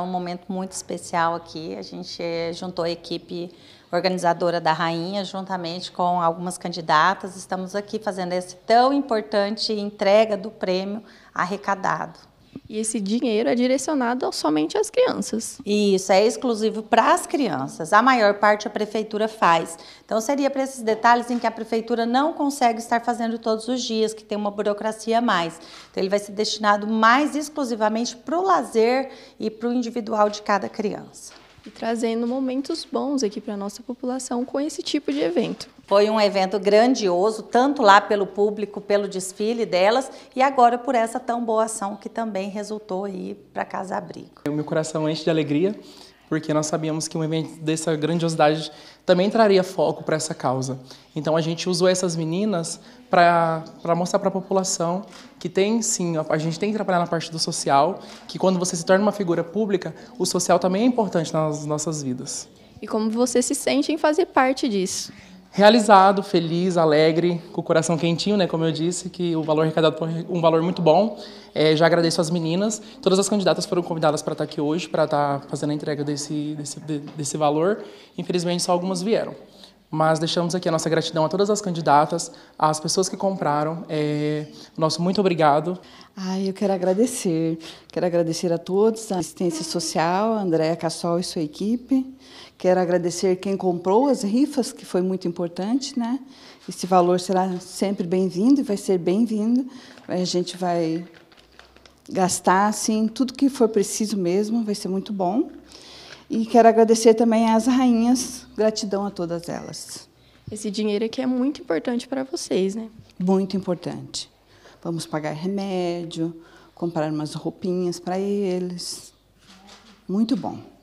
É um momento muito especial aqui. A gente juntou a equipe organizadora da Rainha, juntamente com algumas candidatas. Estamos aqui fazendo essa tão importante entrega do prêmio arrecadado. E esse dinheiro é direcionado somente às crianças. Isso, é exclusivo para as crianças. A maior parte a prefeitura faz. Então, seria para esses detalhes em que a prefeitura não consegue estar fazendo todos os dias, que tem uma burocracia a mais. Então, ele vai ser destinado mais exclusivamente para o lazer e para o individual de cada criança e trazendo momentos bons aqui para a nossa população com esse tipo de evento. Foi um evento grandioso, tanto lá pelo público, pelo desfile delas e agora por essa tão boa ação que também resultou aí para Casa Abrigo. O meu coração enche de alegria porque nós sabíamos que um evento dessa grandiosidade também traria foco para essa causa. Então a gente usou essas meninas para mostrar para a população que tem sim, a gente tem que trabalhar na parte do social, que quando você se torna uma figura pública, o social também é importante nas nossas vidas. E como você se sente em fazer parte disso? realizado, feliz, alegre, com o coração quentinho, né? Como eu disse, que o valor arrecadado foi um valor muito bom. É, já agradeço às meninas. Todas as candidatas foram convidadas para estar tá aqui hoje, para estar tá fazendo a entrega desse, desse, desse valor. Infelizmente, só algumas vieram. Mas deixamos aqui a nossa gratidão a todas as candidatas, às pessoas que compraram. É, nosso muito obrigado. Ai, eu quero agradecer. Quero agradecer a todos, a assistência social, a Andréa Cassol e sua equipe. Quero agradecer quem comprou as rifas, que foi muito importante, né? Esse valor será sempre bem-vindo e vai ser bem-vindo. A gente vai gastar, assim, tudo que for preciso mesmo, vai ser muito bom. E quero agradecer também às rainhas, gratidão a todas elas. Esse dinheiro aqui é muito importante para vocês, né? Muito importante. Vamos pagar remédio, comprar umas roupinhas para eles. Muito bom.